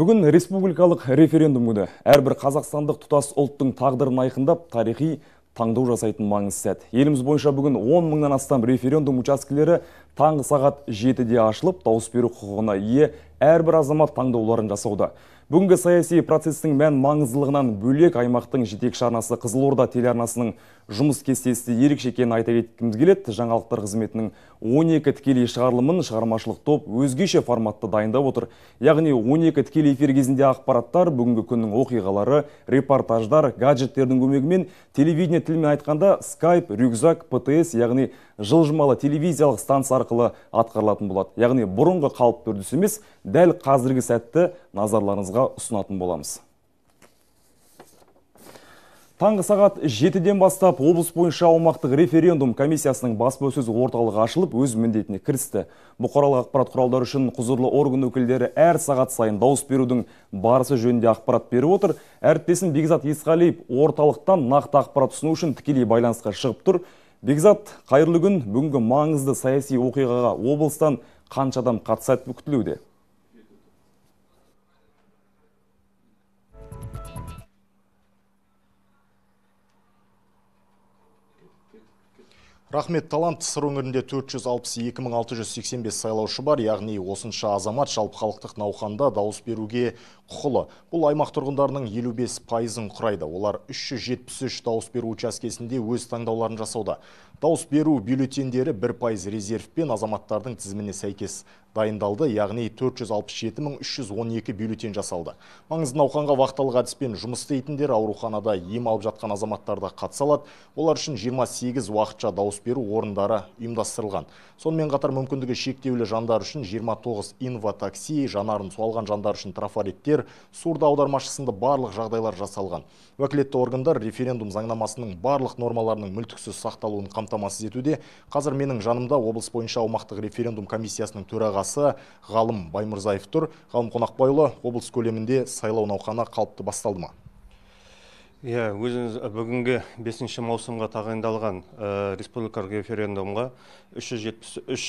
Бүгін республикалық референдум күні. Әрбір қазақстандық тұтас ұлттың тағдырын айқындап, тарихи таңдау жасайтын маңыз сәт. Еліміз бойынша бүгін 10 мыңнан астам референдум учаскелері таңғы сағат 7-де ашылып, дауыс беру құқығына ие әрбір азамат таңдауларын жасауда бүгінгі саяси процестің мән маңыздылығынан бөлек аймақтың жетекші арнасы қызылорда телеарнасының жұмыс кестесі ерекше екенін айта кеткіміз келеді жаңалықтар қызметінің 12 тікелей шығарылымын шығармашылық топ өзгеше форматта дайындап отыр яғни 12 тікелей эфир кезінде ақпараттар бүгінгі күннің оқиғалары репортаждар гаджеттердің көмегімен телевидение тілімен айтқанда скайп рюкзак птс яғни жылжымалы телевизиялық станция арқылы атқарылатын болады яғни бұрынғы қалып үрдіс емес дәл қазіргі сәтті назарларыңызға ұсынатын боламыз Таңғы сағат жетіден бастап облыс бойынша аумақтық референдум комиссиясының баспасөз орталығы ашылып, өз міндетіне кірісті. Бұқаралық ақпарат құралдары үшін құзырлы орган өкілдері әр сағат сайын дауыс берудің барысы жөнінде ақпарат беріп отыр. Әріптесім Бекзат Есқалиев орталықтан нақты ақпарат ұсыну үшін тікелей байланысқа шығып тұр. Бекзат, қайырлы күн, бүгінгі маңызды саяси оқиғаға облыстан қанша адам қатысады күтілуде? Рахмет талант сыр өңірінде 462.685 сайлаушы бар, яғни осынша азамат жалпы науқанда дауыс беруге құқылы. Бұл аймақ тұрғындарының 55 пайызын құрайды. Олар 373 дауыс беру учаскесінде өз таңдауларын жасауда. Дауыс беру бюллетендері 1 пайыз резервпен азаматтардың тізіміне сәйкес дайындалды яғни 467.312 бюллетен жасалды маңызды науқанға вақталыға әдіспен жұмыс істейтіндер ауруханада ем алып жатқан азаматтарда қатыса олар үшін 28 уақытша дауыс беру орындары ұйымдастырылған сонымен қатар мүмкіндігі шектеулі жандар үшін 29 инва такси жанарын суалған жандар үшін трафареттер сурда аудармашы барлық жағдайлар жасалған уәкілетті органдар референдум заңнамасының барлық нормаларының мүлтіксіз сақталуын қамтамасыз етуде қазір менің жанымда облыс бойынша аумақтық референдум комиссиясының төраға төрағасы ғалым баймырзаев тұр ғалым қонақбайұлы облыс көлемінде сайлау науқаны қалыпты басталды ма иә өзіңіз э, бүгінгі 5-ші маусымға тағайындалған ә, республикалық референдумға 373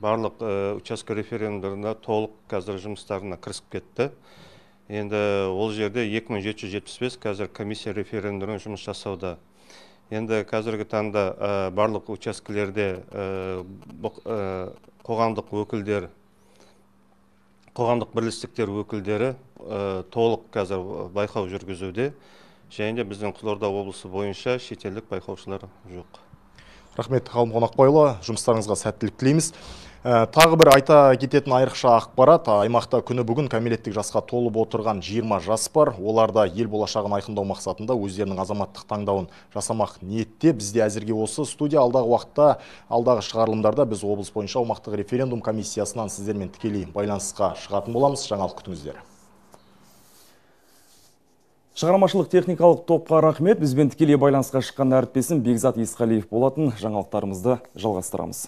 барлық ә, э, учаске толық қазір жұмыстарына кірісіп кетті енді ол жерде 2775 қазір комиссия референдумы жұмыс жасауда енді қазіргі таңда барлық учаскелерде қоғамдық өкілдер қоғамдық бірлестіктер өкілдері э, толық қазір э, байқау жүргізуде және де біздің қызылорда облысы бойынша шетелдік байқаушылар жоқ рахмет ғалым қонақбайұлы жұмыстарыңызға сәттілік тілейміз ә, тағы бір айта кететін айрықша ақпарат аймақта күні бүгін кәмелеттік жасқа толып отырған 20 жас бар олар ел болашағын айқындау мақсатында өздерінің азаматтық таңдауын жасамақ ниетте бізде әзірге осы студия алдағы уақытта алдағы шығарылымдарда біз облыс бойынша аумақтық референдум комиссиясынан сіздермен тікелей байланысқа шығатын боламыз жаңалық күтіңіздер шығармашылық техникалық топқа рахмет бізбен тікелей байланысқа шыққан әріптесім бекзат есқалиев болатын жаңалықтарымызды жалғастырамыз